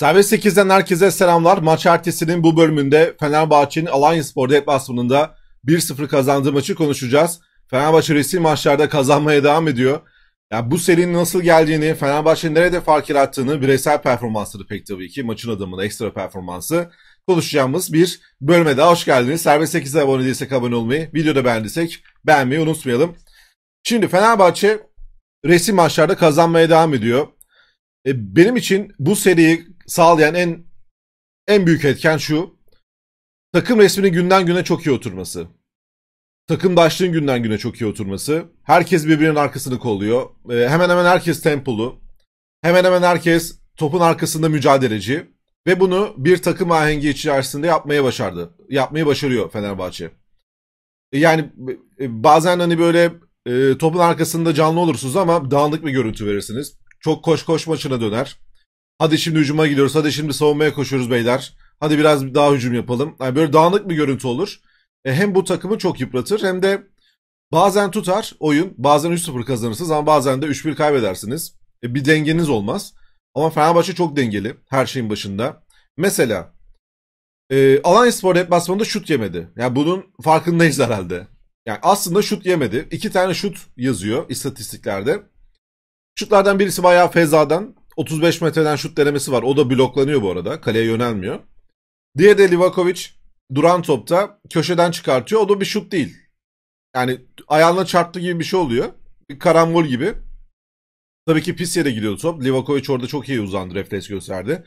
Servis 8'den herkese selamlar. Maç ertesinin bu bölümünde Fenerbahçe'nin Alanya Spor deplasmanında 1-0 kazandığı maçı konuşacağız. Fenerbahçe resim maçlarda kazanmaya devam ediyor. Yani bu serinin nasıl geldiğini, Fenerbahçe nerede fark yarattığını, bireysel performansları pek tabii ki, maçın adamının ekstra performansı konuşacağımız bir bölüme daha hoş geldiniz. Servis 8'e abone değilsek abone olmayı, videoda beğendiysek beğenmeyi unutmayalım. Şimdi Fenerbahçe resim maçlarda kazanmaya devam ediyor. E, benim için bu seriyi sağlayan en en büyük etken şu. Takım resminin günden güne çok iyi oturması. Takımdaşlığın günden güne çok iyi oturması. Herkes birbirinin arkasını kolluyor. Ee, hemen hemen herkes tempolu. Hemen hemen herkes topun arkasında mücadeleci. Ve bunu bir takım ahengi içerisinde yapmaya başardı. Yapmayı başarıyor Fenerbahçe. Ee, yani e, bazen hani böyle e, topun arkasında canlı olursunuz ama dağınık bir görüntü verirsiniz. Çok koş koş maçına döner. Hadi şimdi hücuma gidiyoruz. Hadi şimdi savunmaya koşuyoruz beyler. Hadi biraz daha hücum yapalım. Yani böyle dağınık bir görüntü olur. E, hem bu takımı çok yıpratır hem de bazen tutar oyun. Bazen 3-0 kazanırsınız ama bazen de 3-1 kaybedersiniz. E, bir dengeniz olmaz. Ama Fenerbahçe çok dengeli her şeyin başında. Mesela e, Alanya Spor deplasmanında şut yemedi. Yani bunun farkındayız herhalde. Yani aslında şut yemedi. İki tane şut yazıyor istatistiklerde. Şutlardan birisi bayağı fezadan. 35 metreden şut denemesi var. O da bloklanıyor bu arada. Kaleye yönelmiyor. Diğeri de Livakovic duran topta köşeden çıkartıyor. O da bir şut değil. Yani ayağına çarptı gibi bir şey oluyor. Bir karambol gibi. Tabii ki pis yere gidiyordu top. Livakovic orada çok iyi uzandı. Refleks gösterdi.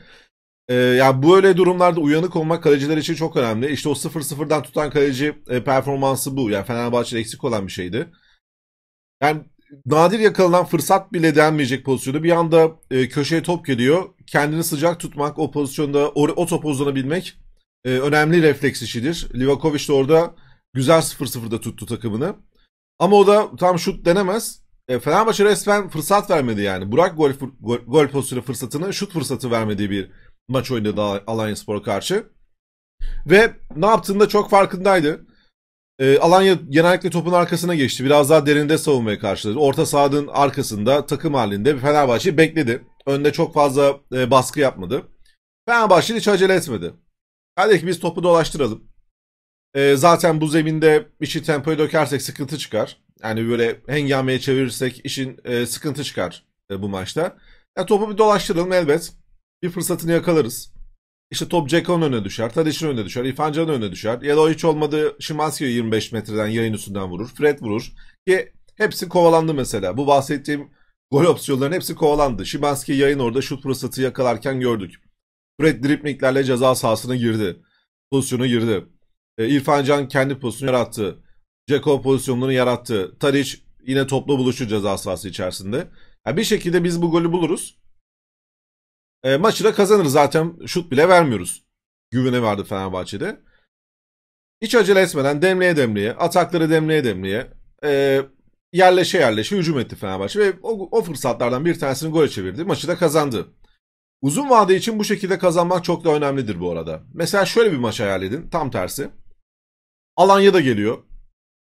Ee, yani öyle durumlarda uyanık olmak kaleciler için çok önemli. İşte o 0-0'dan tutan kaleci e, performansı bu. Yani Fenerbahçe'de eksik olan bir şeydi. Yani nadir yakalanan fırsat bile denmeyecek pozisyonda bir anda e, köşeye top geliyor. Kendini sıcak tutmak, o pozisyonda o, o topa uzanabilmek e, önemli refleks işidir. Livakovic de orada güzel 0-0'da tuttu takımını. Ama o da tam şut denemez. E, Fenerbahçe resmen fırsat vermedi yani. Burak gol, gol, gol pozisyonu fırsatını, şut fırsatı vermediği bir maç oynadı Alanya Spor'a karşı. Ve ne yaptığında çok farkındaydı. E, Alanya genellikle topun arkasına geçti. Biraz daha derinde savunmaya karşıladı. Orta sahanın arkasında takım halinde Fenerbahçe bekledi. Önde çok fazla e, baskı yapmadı. Fenerbahçe hiç acele etmedi. Hadi ki biz topu dolaştıralım. E, zaten bu zeminde işi tempoya dökersek sıkıntı çıkar. Yani böyle hengameye çevirirsek işin e, sıkıntı çıkar e, bu maçta. Ya topu bir dolaştıralım elbet. Bir fırsatını yakalarız. İşte top Ceko'nun önüne düşer, Tadic'in önüne düşer, İrfan Can'ın önüne düşer. Ya da o hiç olmadı Şimanski'yi 25 metreden yayın üstünden vurur. Fred vurur. Ki hepsi kovalandı mesela. Bu bahsettiğim gol opsiyonlarının hepsi kovalandı. Şimanski yayın orada şut fırsatı yakalarken gördük. Fred driplinglerle ceza sahasına girdi. Pozisyonu girdi. E, İrfan kendi pozisyonu yarattı. Ceko pozisyonlarını yarattı. Tadic yine topla buluşu ceza sahası içerisinde. Yani bir şekilde biz bu golü buluruz. E, maçı da kazanır zaten şut bile vermiyoruz. Güvene vardı Fenerbahçe'de. Hiç acele etmeden demleye demleye, atakları demleye demleye, e, yerleşe yerleşe hücum etti Fenerbahçe. Ve o, o fırsatlardan bir tanesini gole çevirdi. Maçı da kazandı. Uzun vade için bu şekilde kazanmak çok da önemlidir bu arada. Mesela şöyle bir maç hayal edin. Tam tersi. Alanya da geliyor.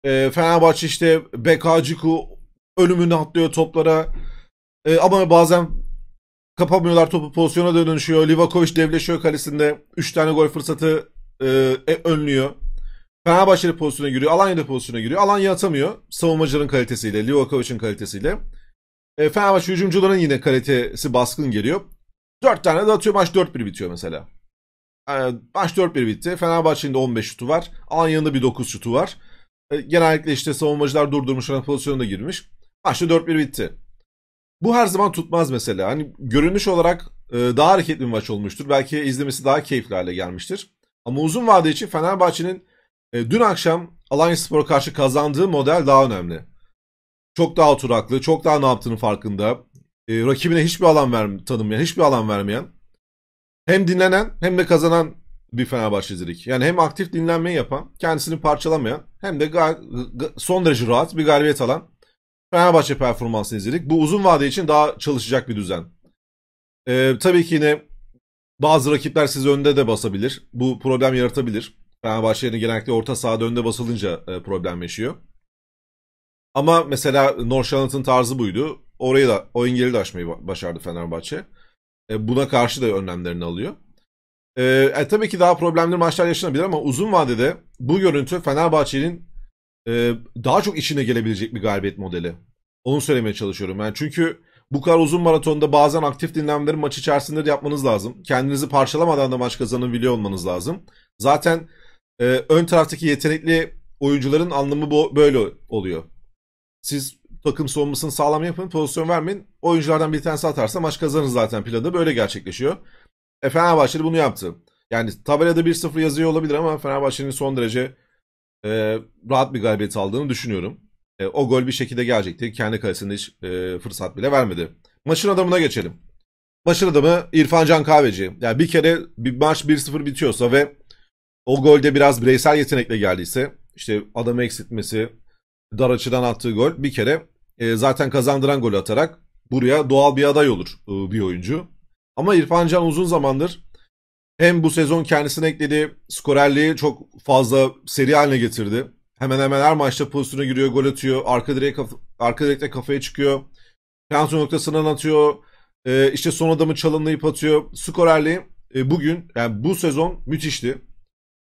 E, Fenerbahçe işte Bekaciku ölümünü atlıyor toplara. E, ama bazen Kapamıyorlar topu pozisyona dönüşüyor. Livakovic devleşiyor kalesinde. 3 tane gol fırsatı e, e önlüyor. Fenerbahçe'de pozisyona giriyor. Alanya'da pozisyona giriyor. Alanya atamıyor. Savunmacıların kalitesiyle. Livakovic'in kalitesiyle. E, Fenerbahçe hücumcuların yine kalitesi baskın geliyor. 4 tane de atıyor. Maç 4-1 bitiyor mesela. Yani e, maç 4-1 bitti. Fenerbahçe'nin de 15 şutu var. Alanya'nın da bir 9 şutu var. E, genellikle işte savunmacılar durdurmuş pozisyona da girmiş. Maçta 4-1 bitti. Bu her zaman tutmaz mesela. Hani görünüş olarak e, daha hareketli bir maç olmuştur. Belki izlemesi daha keyifli hale gelmiştir. Ama uzun vade için Fenerbahçe'nin e, dün akşam Alanya Spor'a karşı kazandığı model daha önemli. Çok daha oturaklı, çok daha ne yaptığının farkında. E, rakibine hiçbir alan ver, tanımayan, hiçbir alan vermeyen. Hem dinlenen hem de kazanan bir Fenerbahçe izledik. Yani hem aktif dinlenmeyi yapan, kendisini parçalamayan hem de son derece rahat bir galibiyet alan Fenerbahçe performansını izledik. Bu uzun vade için daha çalışacak bir düzen. Ee, tabii ki yine bazı rakipler sizi önde de basabilir. Bu problem yaratabilir. Fenerbahçe'nin genellikle orta sahada önde basılınca e, problem yaşıyor. Ama mesela Norşanat'ın tarzı buydu. Orayı da o engeli de aşmayı başardı Fenerbahçe. E, buna karşı da önlemlerini alıyor. E, e, tabii ki daha problemli maçlar yaşanabilir ama uzun vadede bu görüntü Fenerbahçe'nin e, daha çok içine gelebilecek bir galibiyet modeli. Onu söylemeye çalışıyorum. Yani çünkü bu kadar uzun maratonda bazen aktif dinlenmeleri maç içerisinde de yapmanız lazım. Kendinizi parçalamadan da maç kazanabiliyor olmanız lazım. Zaten e, ön taraftaki yetenekli oyuncuların anlamı bu, böyle oluyor. Siz takım savunmasını sağlam yapın, pozisyon vermeyin. Oyunculardan bir tanesi atarsa maç kazanır zaten planı böyle gerçekleşiyor. E Fenerbahçe bunu yaptı. Yani tabelada 1-0 yazıyor olabilir ama Fenerbahçe'nin son derece e, rahat bir galibiyet aldığını düşünüyorum. E, o gol bir şekilde gelecekti. Kendi kalesinde hiç e, fırsat bile vermedi. Maçın adamına geçelim. Maçın adamı İrfan Can Kahveci. Yani bir kere bir maç 1-0 bitiyorsa ve o golde biraz bireysel yetenekle geldiyse işte adamı eksiltmesi, dar açıdan attığı gol bir kere e, zaten kazandıran gol atarak buraya doğal bir aday olur e, bir oyuncu. Ama İrfan Can uzun zamandır hem bu sezon kendisine eklediği skorerliği çok fazla seri haline getirdi. Hemen hemen her maçta pozisyona giriyor, gol atıyor. Arka direğe kaf arka direkte kafaya çıkıyor. Penaltı noktasından atıyor. Ee, işte son adamı çalınlayıp atıyor. Skorerliği e, bugün yani bu sezon müthişti.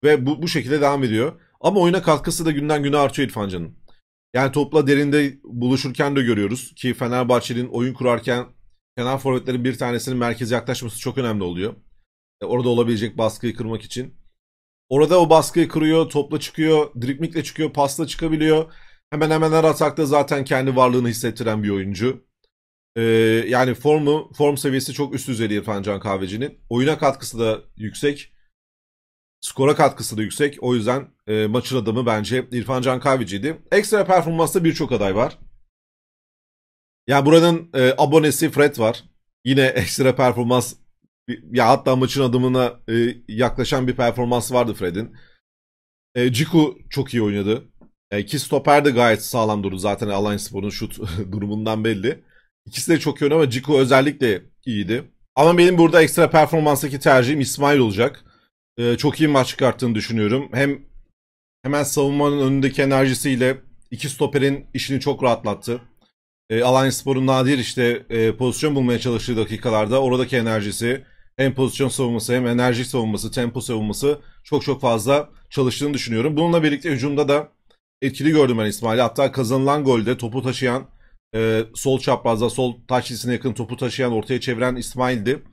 Ve bu, bu şekilde devam ediyor. Ama oyuna katkısı da günden güne artıyor İrfan Can'ın. Yani topla derinde buluşurken de görüyoruz ki Fenerbahçe'nin oyun kurarken kenar forvetlerin bir tanesinin merkeze yaklaşması çok önemli oluyor. E, orada olabilecek baskıyı kırmak için. Orada o baskıyı kırıyor, topla çıkıyor, dripmikle çıkıyor, pasla çıkabiliyor. Hemen hemen her atakta zaten kendi varlığını hissettiren bir oyuncu. Ee, yani formu, form seviyesi çok üst düzey İrfan Can Kahveci'nin. Oyuna katkısı da yüksek. Skora katkısı da yüksek. O yüzden e, maçın adamı bence İrfan Can Kahveci'ydi. Ekstra performansta birçok aday var. Yani buranın e, abonesi Fred var. Yine ekstra performans ya hatta maçın adımına e, yaklaşan bir performans vardı Fred'in. E, Ciku çok iyi oynadı. E, ki stoper de gayet sağlam durdu. Zaten Alliance Spor'un şut durumundan belli. İkisi de çok iyi oynadı ama Ciku özellikle iyiydi. Ama benim burada ekstra performanstaki tercihim İsmail olacak. E, çok iyi maç çıkarttığını düşünüyorum. Hem hemen savunmanın önündeki enerjisiyle iki stoperin işini çok rahatlattı. E, Alanya Spor'un nadir işte e, pozisyon bulmaya çalıştığı dakikalarda oradaki enerjisi hem pozisyon savunması hem enerji savunması, tempo savunması çok çok fazla çalıştığını düşünüyorum. Bununla birlikte hücumda da etkili gördüm ben İsmail'i. Hatta kazanılan golde topu taşıyan e, sol çaprazda sol taş yakın topu taşıyan ortaya çeviren İsmail'di.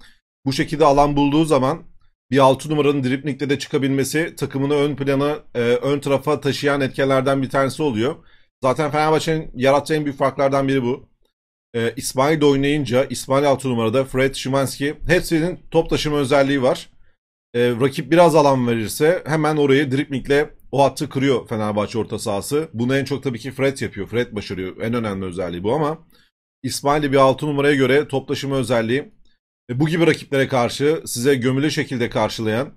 Bu şekilde alan bulduğu zaman bir 6 numaranın driplingde de çıkabilmesi takımını ön plana e, ön tarafa taşıyan etkenlerden bir tanesi oluyor. Zaten Fenerbahçe'nin yarattığı en büyük farklardan biri bu e, ee, İsmail de oynayınca İsmail 6 numarada Fred Şimanski hepsinin top taşıma özelliği var. E, rakip biraz alan verirse hemen orayı driplingle o hattı kırıyor Fenerbahçe orta sahası. Bunu en çok tabii ki Fred yapıyor. Fred başarıyor. En önemli özelliği bu ama İsmail bir 6 numaraya göre top taşıma özelliği e, bu gibi rakiplere karşı size gömülü şekilde karşılayan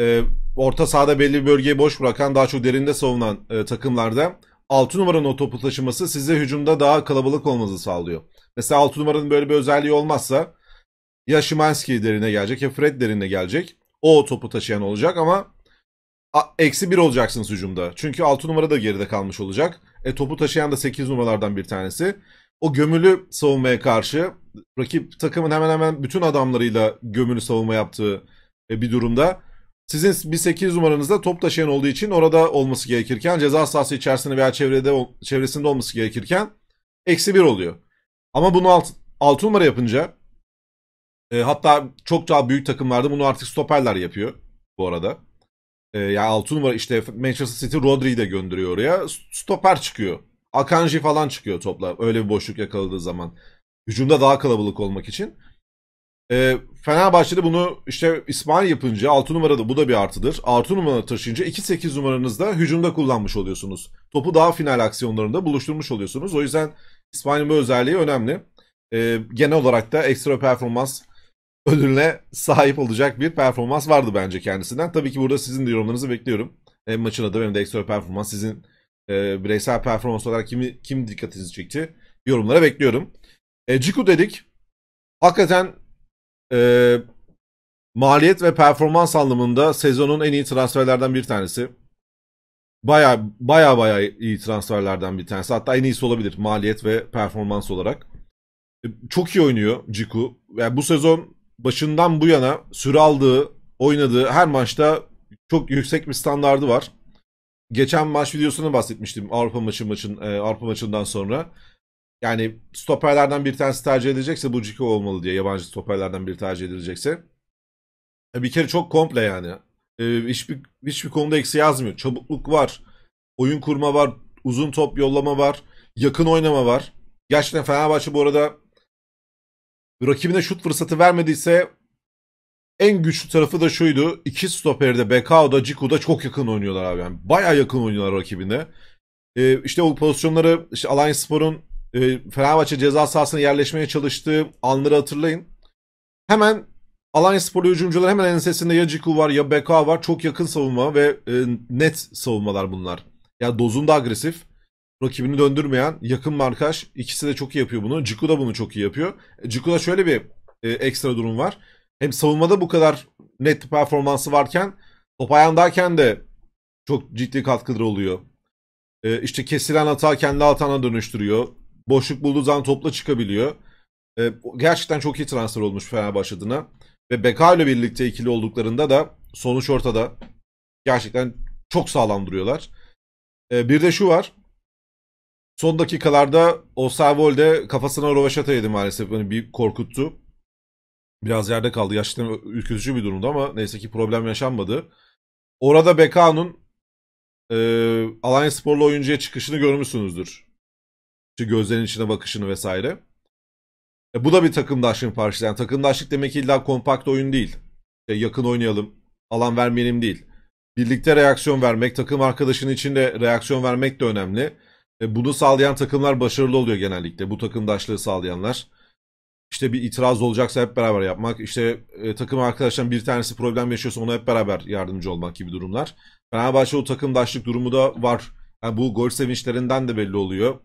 e, orta sahada belli bir bölgeyi boş bırakan daha çok derinde savunan e, takımlarda 6 numaranın o topu taşıması size hücumda daha kalabalık olmanızı sağlıyor. Mesela 6 numaranın böyle bir özelliği olmazsa ya Şimanski derine gelecek ya Fred derine gelecek. O topu taşıyan olacak ama eksi 1 olacaksınız hücumda. Çünkü 6 numara da geride kalmış olacak. E topu taşıyan da 8 numaralardan bir tanesi. O gömülü savunmaya karşı rakip takımın hemen hemen bütün adamlarıyla gömülü savunma yaptığı e, bir durumda sizin bir 8 numaranızda top taşıyan olduğu için orada olması gerekirken ceza sahası içerisinde veya çevrede çevresinde olması gerekirken eksi 1 oluyor. Ama bunu alt, 6 numara yapınca e, hatta çok daha büyük takımlarda bunu artık stoperler yapıyor bu arada. E, yani 6 numara işte Manchester City Rodri'yi de gönderiyor oraya. Stoper çıkıyor. Akanji falan çıkıyor topla öyle bir boşluk yakaladığı zaman. Hücumda daha kalabalık olmak için. E, Fenerbahçe'de bunu işte İsmail yapınca 6 numarada bu da bir artıdır. 6 numara taşıyınca 2-8 numaranızda hücumda kullanmış oluyorsunuz. Topu daha final aksiyonlarında buluşturmuş oluyorsunuz. O yüzden İsmail'in bu özelliği önemli. E, genel olarak da ekstra performans ödülüne sahip olacak bir performans vardı bence kendisinden. Tabii ki burada sizin de yorumlarınızı bekliyorum. Hem maçın adı benim de ekstra performans sizin e, bireysel performans olarak kimi, kim dikkatinizi çekti yorumlara bekliyorum. E, Ciku dedik. Hakikaten e, maliyet ve performans anlamında sezonun en iyi transferlerden bir tanesi. Baya baya baya iyi transferlerden bir tanesi. Hatta en iyisi olabilir maliyet ve performans olarak. E, çok iyi oynuyor Ciku. Yani bu sezon başından bu yana süre aldığı, oynadığı her maçta çok yüksek bir standardı var. Geçen maç videosunu bahsetmiştim Avrupa maçı maçın e, Avrupa maçından sonra yani stoperlerden bir tanesi tercih edilecekse bu Ciko olmalı diye yabancı stoperlerden bir tercih edilecekse. E, bir kere çok komple yani. E, hiçbir, hiçbir konuda eksi yazmıyor. Çabukluk var. Oyun kurma var. Uzun top yollama var. Yakın oynama var. Gerçekten Fenerbahçe bu arada rakibine şut fırsatı vermediyse en güçlü tarafı da şuydu. İki stoperi de Bekao'da Ciku'da çok yakın oynuyorlar abi. Yani bayağı yakın oynuyorlar rakibine. Ee, işte o pozisyonları işte Alliance Spor'un e, Fenerbahçe ceza sahasına yerleşmeye çalıştığı anları hatırlayın. Hemen Alanya Sporlu hücumcular hemen ensesinde ya Ciku var ya BK var. Çok yakın savunma ve e, net savunmalar bunlar. Yani dozunda agresif. Rakibini döndürmeyen yakın markaj. ikisi de çok iyi yapıyor bunu. Ciku da bunu çok iyi yapıyor. E, Ciku da şöyle bir e, ekstra durum var. Hem savunmada bu kadar net performansı varken top ayağındayken de çok ciddi katkıları oluyor. E, işte kesilen hata kendi altına dönüştürüyor. Boşluk bulduğu zaman topla çıkabiliyor. E, gerçekten çok iyi transfer olmuş Fenerbahçe adına. Ve Beka ile birlikte ikili olduklarında da sonuç ortada. Gerçekten çok sağlam duruyorlar. E, bir de şu var. Son dakikalarda Osterwold de kafasına rovaşata yedi maalesef. Hani bir korkuttu. Biraz yerde kaldı. Gerçekten ürkütücü bir durumdu ama neyse ki problem yaşanmadı. Orada Beka'nın e, Alanya Sporlu oyuncuya çıkışını görmüşsünüzdür. Şu gözlerin içine bakışını vesaire. E, bu da bir takımdaşlığın parçası. Yani takımdaşlık demek ki illa kompakt oyun değil. E, yakın oynayalım, alan vermeyelim değil. Birlikte reaksiyon vermek, takım arkadaşının içinde reaksiyon vermek de önemli. E, bunu sağlayan takımlar başarılı oluyor genellikle. Bu takımdaşlığı sağlayanlar. İşte bir itiraz olacaksa hep beraber yapmak. İşte e, takım arkadaşlarından bir tanesi problem yaşıyorsa ona hep beraber yardımcı olmak gibi durumlar. Fenerbahçe o takımdaşlık durumu da var. Yani bu gol sevinçlerinden de belli oluyor.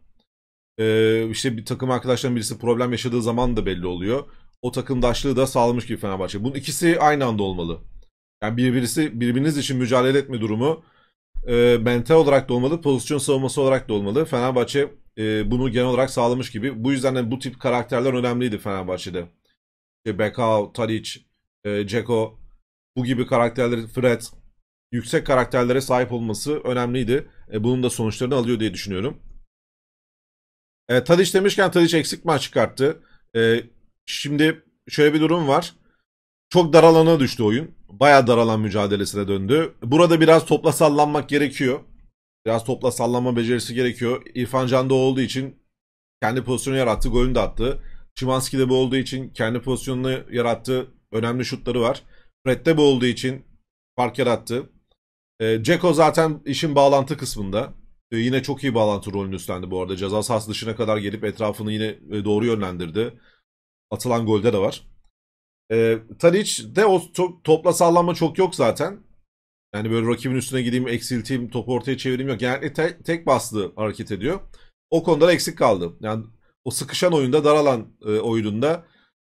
Ee, işte bir takım arkadaşların birisi problem yaşadığı zaman da belli oluyor. O takımdaşlığı da sağlamış gibi Fenerbahçe. Bunun ikisi aynı anda olmalı. Yani birbirisi birbiriniz için mücadele etme durumu e, mental olarak da olmalı, pozisyon savunması olarak da olmalı. Fenerbahçe e, bunu genel olarak sağlamış gibi. Bu yüzden de bu tip karakterler önemliydi Fenerbahçe'de. İşte Bekao, Tadic, e, Ceko bu gibi karakterler, Fred yüksek karakterlere sahip olması önemliydi. E, bunun da sonuçlarını alıyor diye düşünüyorum. E, Tadiç demişken Tadiç eksik maç çıkarttı. E, şimdi şöyle bir durum var. Çok dar düştü oyun. Bayağı daralan alan mücadelesine döndü. Burada biraz topla sallanmak gerekiyor. Biraz topla sallama becerisi gerekiyor. İrfan Can da olduğu için kendi pozisyonu yarattı. Golünü de attı. Şimanski de bu olduğu için kendi pozisyonunu yarattı. Önemli şutları var. Fred bu olduğu için fark yarattı. E, ee, Ceko zaten işin bağlantı kısmında. E, yine çok iyi bağlantı rolünü üstlendi bu arada. Ceza sahası dışına kadar gelip etrafını yine e, doğru yönlendirdi. Atılan golde de var. E, Tadic de o to- topla sallanma çok yok zaten. Yani böyle rakibin üstüne gideyim, eksilteyim, topu ortaya çevireyim yok. Genellikle te- tek baslı hareket ediyor. O konuda da eksik kaldı. Yani o sıkışan oyunda, daralan e, oyununda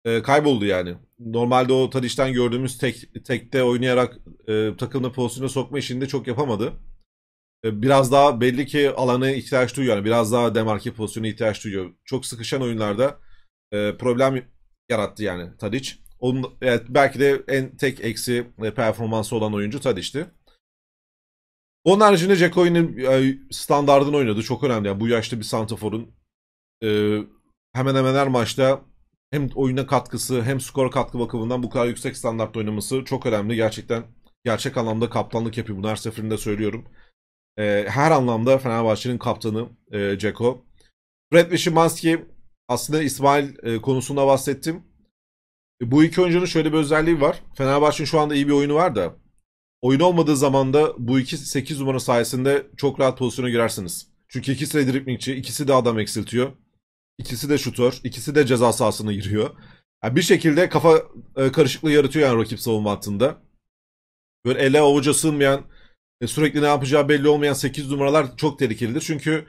e, kayboldu yani. Normalde o Tadic'ten gördüğümüz tek tekte oynayarak e, takımını pozisyona sokma işini de çok yapamadı. Ee, biraz daha belli ki alanı ihtiyaç duyuyor. Yani biraz daha demarke pozisyonu ihtiyaç duyuyor. Çok sıkışan oyunlarda e, problem yarattı yani Tadic. Onun, evet, belki de en tek eksi e, performansı olan oyuncu Tadic'ti. Onun haricinde Ceko'nun e, standardını oynadı. Çok önemli. Yani bu yaşta bir santaforun e, hemen hemen her maçta hem oyuna katkısı hem skor katkı bakımından bu kadar yüksek standart oynaması çok önemli. Gerçekten gerçek anlamda kaptanlık yapıyor. Bunu her seferinde söylüyorum. E, her anlamda Fenerbahçe'nin kaptanı e, Ceko. Fred ve aslında İsmail e, konusunda bahsettim. E, bu iki oyuncunun şöyle bir özelliği var. Fenerbahçe'nin şu anda iyi bir oyunu var da oyun olmadığı zaman da bu iki 8 numara sayesinde çok rahat pozisyona girersiniz. Çünkü ikisi de driblingçi, ikisi de adam eksiltiyor. İkisi de şutör, ikisi de ceza sahasına giriyor. Yani bir şekilde kafa e, karışıklığı yaratıyor yani rakip savunma hattında. Böyle ele avuca sığmayan e, sürekli ne yapacağı belli olmayan 8 numaralar çok tehlikelidir. Çünkü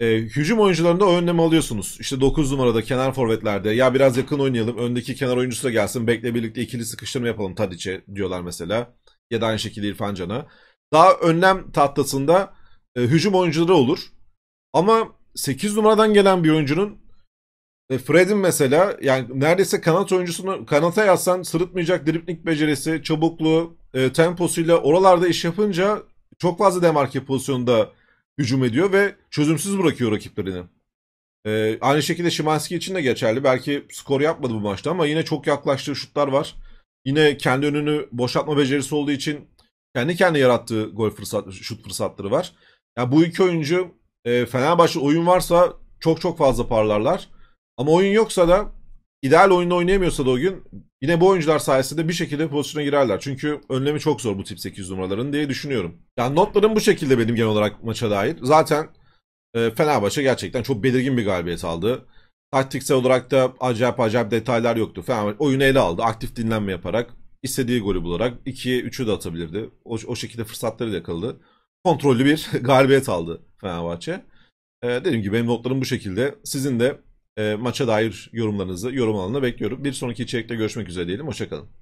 e, hücum oyuncularında o önlemi alıyorsunuz. İşte 9 numarada kenar forvetlerde ya biraz yakın oynayalım öndeki kenar oyuncusu da gelsin bekle birlikte ikili sıkıştırma yapalım Tadic'e diyorlar mesela. Ya da aynı şekilde İrfan Can'a. Daha önlem tahtasında e, hücum oyuncuları olur. Ama 8 numaradan gelen bir oyuncunun e, Fred'in mesela yani neredeyse kanat oyuncusunu kanata yazsan sırıtmayacak dripling becerisi, çabukluğu, e, temposuyla oralarda iş yapınca çok fazla demarke pozisyonunda hücum ediyor ve çözümsüz bırakıyor rakiplerini. Ee, aynı şekilde Şimanski için de geçerli. Belki skor yapmadı bu maçta ama yine çok yaklaştığı şutlar var. Yine kendi önünü boşaltma becerisi olduğu için kendi kendi yarattığı gol fırsat, şut fırsatları var. Yani bu iki oyuncu e, Fenerbahçe oyun varsa çok çok fazla parlarlar. Ama oyun yoksa da ideal oyunu oynayamıyorsa da o gün yine bu oyuncular sayesinde bir şekilde pozisyona girerler. Çünkü önlemi çok zor bu tip 8 numaraların diye düşünüyorum. Yani notlarım bu şekilde benim genel olarak maça dair. Zaten e, Fenerbahçe gerçekten çok belirgin bir galibiyet aldı. Taktiksel olarak da acayip acayip detaylar yoktu. Fenerbahçe oyunu ele aldı. Aktif dinlenme yaparak istediği golü bularak 2'ye 3'ü de atabilirdi. O, o şekilde fırsatları da yakaladı. Kontrollü bir galibiyet aldı Fenerbahçe. Ee, dediğim gibi benim notlarım bu şekilde. Sizin de maça dair yorumlarınızı yorum alanına bekliyorum. Bir sonraki içerikte görüşmek üzere diyelim. Hoşçakalın.